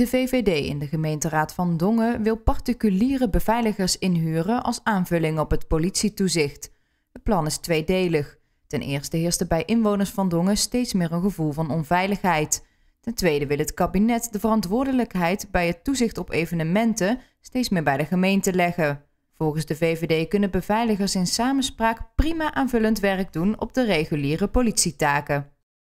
De VVD in de gemeenteraad van Dongen wil particuliere beveiligers inhuren als aanvulling op het politietoezicht. Het plan is tweedelig. Ten eerste heerst er bij inwoners van Dongen steeds meer een gevoel van onveiligheid. Ten tweede wil het kabinet de verantwoordelijkheid bij het toezicht op evenementen steeds meer bij de gemeente leggen. Volgens de VVD kunnen beveiligers in samenspraak prima aanvullend werk doen op de reguliere politietaken.